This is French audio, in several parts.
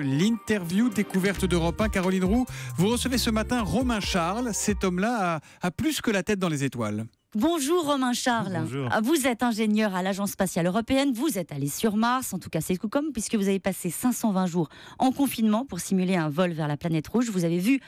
L'interview découverte d'Europe 1, Caroline Roux, vous recevez ce matin Romain Charles. Cet homme-là a, plus que la tête dans les étoiles. Bonjour Romain Charles. Ah, vous êtes ingénieur à l'Agence spatiale européenne, vous êtes allé sur Mars, en tout cas c'est comme puisque vous avez passé 520 jours en confinement pour simuler un vol vers la planète rouge. Vous avez vu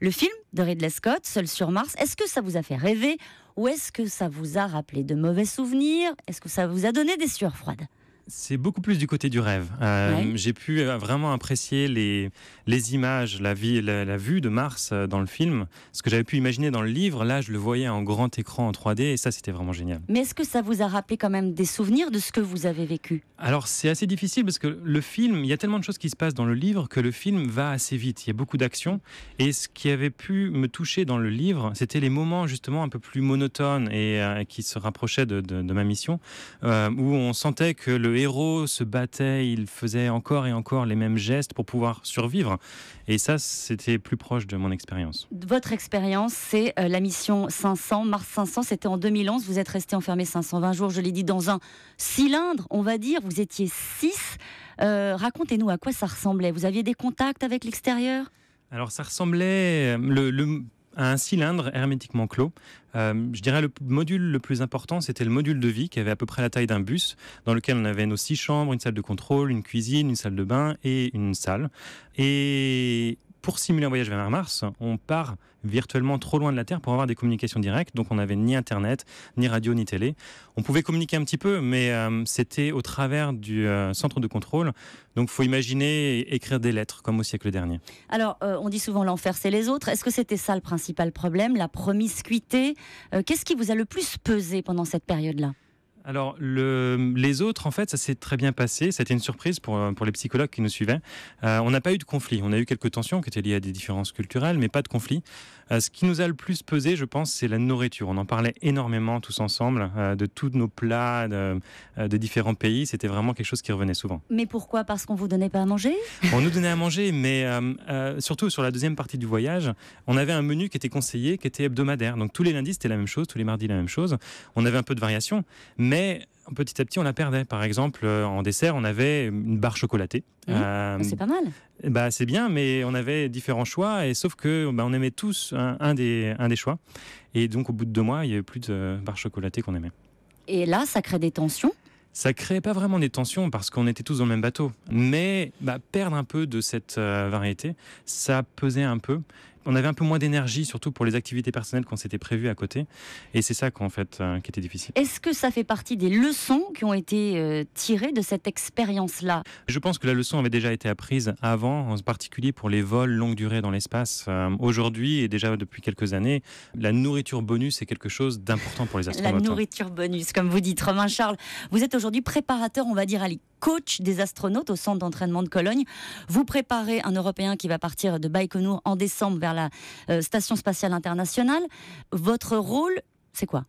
le film de Ridley Scott, Seul sur Mars. Est-ce que ça vous a fait rêver ou est-ce que ça vous a rappelé de mauvais souvenirs Est-ce que ça vous a donné des sueurs froides c'est beaucoup plus du côté du rêve. Euh, j'ai pu euh, vraiment apprécier les, les images, la, la, vue de Mars euh, dans le film. Ce que j'avais pu imaginer dans le livre, là, je le voyais en grand écran en 3D et ça, c'était vraiment génial. Mais est-ce que ça vous a rappelé quand même des souvenirs de ce que vous avez vécu Alors, c'est assez difficile parce que le film, il y a tellement de choses qui se passent dans le livre que le film va assez vite. Il y a beaucoup d'actions. Et ce qui avait pu me toucher dans le livre, c'était les moments justement un peu plus monotones et qui se rapprochaient de, ma mission, où on sentait que le héros se battait, il faisait encore et encore les mêmes gestes pour pouvoir survivre. Et ça, c'était plus proche de mon expérience. Votre expérience, c'est euh, la mission 500, Mars 500, c'était en 2011. Vous êtes resté enfermé 520 jours, je l'ai dit, dans un cylindre, on va dire. Vous étiez 6. Euh, racontez-nous à quoi ça ressemblait. Vous aviez des contacts avec l'extérieur alors ça ressemblait, le, un cylindre hermétiquement clos. Euh, je dirais le module le plus important, c'était le module de vie qui avait à peu près la taille d'un bus, dans lequel on avait nos six chambres, une salle de contrôle, une cuisine, une salle de bain et une salle. Et pour simuler un voyage vers Mars, on part virtuellement trop loin de la Terre pour avoir des communications directes. Donc on n'avait ni Internet, ni radio, ni télé. On pouvait communiquer un petit peu, mais euh, c'était au travers du euh, centre de contrôle. Donc faut imaginer écrire des lettres, comme au siècle dernier. Alors euh, on dit souvent l'enfer, c'est les autres. Est-ce que c'était ça le principal problème, la promiscuité Qu'est-ce qui vous a le plus pesé pendant cette période-là alors, les autres, en fait, ça s'est très bien passé. C'était une surprise pour, euh, pour les psychologues qui nous suivaient. Euh, on n'a pas eu de conflit. On a eu quelques tensions qui étaient liées à des différences culturelles, mais pas de conflit. Euh, ce qui nous a le plus pesé, je pense, c'est la nourriture. On en parlait énormément tous ensemble de tous nos plats de, différents pays. C'était vraiment quelque chose qui revenait souvent. Mais pourquoi Parce qu'on vous donnait pas à manger On nous donnait à manger, mais surtout sur la deuxième partie du voyage, on avait un menu qui était conseillé, qui était hebdomadaire. Donc tous les lundis, c'était la même chose, tous les mardis, la même chose. On avait un peu de variation, mais mais petit à petit, on la perdait. Par exemple, euh, en dessert, on avait une barre chocolatée. Mmh. Oh, euh, c'est pas mal. Bah, c'est bien, mais on avait différents choix, et sauf que bah, on aimait tous un, des, un des choix. Et donc, au bout de deux mois, il y avait plus de barre chocolatée qu'on aimait. Et là, ça crée des tensions ça créait pas vraiment des tensions parce qu'on était tous dans le même bateau. Mais bah, perdre un peu de cette euh, variété, ça pesait un peu on avait un peu moins d'énergie, surtout pour les activités personnelles qu'on s'était prévues à côté. Et c'est ça, qu'en fait, euh, qui était difficile. Est-ce que ça fait partie des leçons qui ont été euh, tirées de cette expérience-là Je pense que la leçon avait déjà été apprise avant, en particulier pour les vols longue durée dans l'espace. Euh, aujourd'hui, et déjà depuis quelques années, la nourriture bonus est quelque chose d'important pour les astronautes. La hein. nourriture bonus, comme vous dites, Romain Charles. Vous êtes aujourd'hui préparateur, on va dire, à coach des astronautes au centre d'entraînement de Cologne. Vous préparez un Européen qui va partir de Baïkonour en décembre vers la euh, Station spatiale internationale. Votre rôle, c'est quoi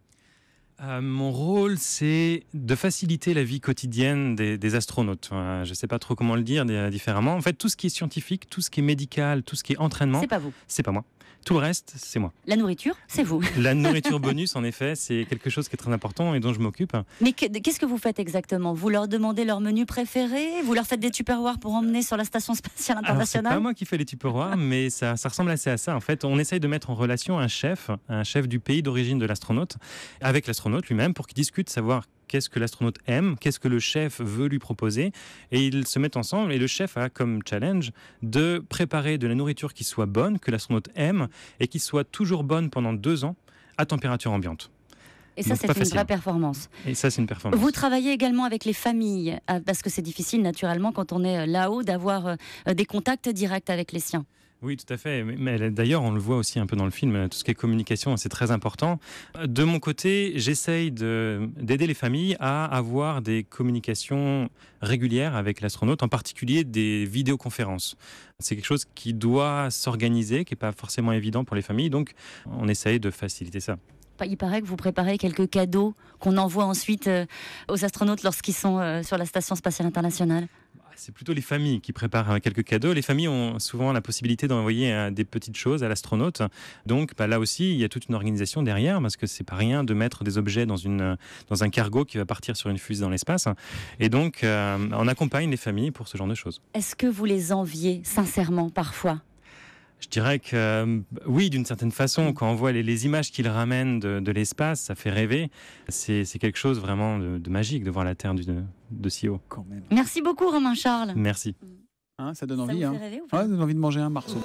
euh, mon rôle, c'est de faciliter la vie quotidienne des, astronautes. Euh, je ne sais pas trop comment le dire différemment. En fait, tout ce qui est scientifique, tout ce qui est médical, tout ce qui est entraînement, c'est pas vous, c'est pas moi. Tout le reste, c'est moi. La nourriture, c'est vous. La nourriture bonus, en effet, c'est quelque chose qui est très important et dont je m'occupe. Mais qu'est-ce que vous faites exactement Vous leur demandez leur menu préféré Vous leur faites des tupperwares pour emmener sur la station spatiale internationale C'est pas moi qui fais les tupperwares, mais ça, ça ressemble assez à ça. En fait, on essaye de mettre en relation un chef, un chef du pays d'origine de l'astronaute, avec l'astronaute lui-même, pour qu'il discute, savoir qu'est-ce que l'astronaute aime, qu'est-ce que le chef veut lui proposer. Et ils se mettent ensemble et le chef a comme challenge de préparer de la nourriture qui soit bonne, que l'astronaute aime et qui soit toujours bonne pendant deux ans à température ambiante. Et ça, c'est une vraie performance. Et ça, c'est une performance. Vous travaillez également avec les familles, euh, parce que c'est difficile, naturellement, quand on est euh, là-haut, d'avoir euh, des contacts directs avec les siens. Oui, tout à fait. Mais d'ailleurs, on le voit aussi un peu dans le film, tout ce qui est communication, c'est très important. De mon côté, j'essaye d'aider les familles à avoir des communications régulières avec l'astronaute, en particulier des vidéoconférences. C'est quelque chose qui doit s'organiser, qui n'est pas forcément évident pour les familles, donc on essaye de faciliter ça. Il paraît que vous préparez quelques cadeaux qu'on envoie ensuite euh, aux astronautes lorsqu'ils sont euh, sur la Station spatiale internationale c'est plutôt les familles qui préparent euh, quelques cadeaux. Les familles ont souvent la possibilité d'envoyer euh, des petites choses à l'astronaute. Donc bah, là aussi, il y a toute une organisation derrière parce que c'est pas rien de mettre des objets dans, dans un cargo qui va partir sur une fusée dans l'espace. Et donc, euh, on accompagne les familles pour ce genre de choses. Est-ce que vous les enviez sincèrement parfois je dirais que euh, oui, d'une certaine façon, mm. quand on voit les, images qu'il ramène de, l'espace, ça fait rêver. C'est quelque chose vraiment de, magique de voir la Terre de, si haut. Merci beaucoup Romain Charles. Merci. Hein, ça donne envie. hein. envie de manger un morceau.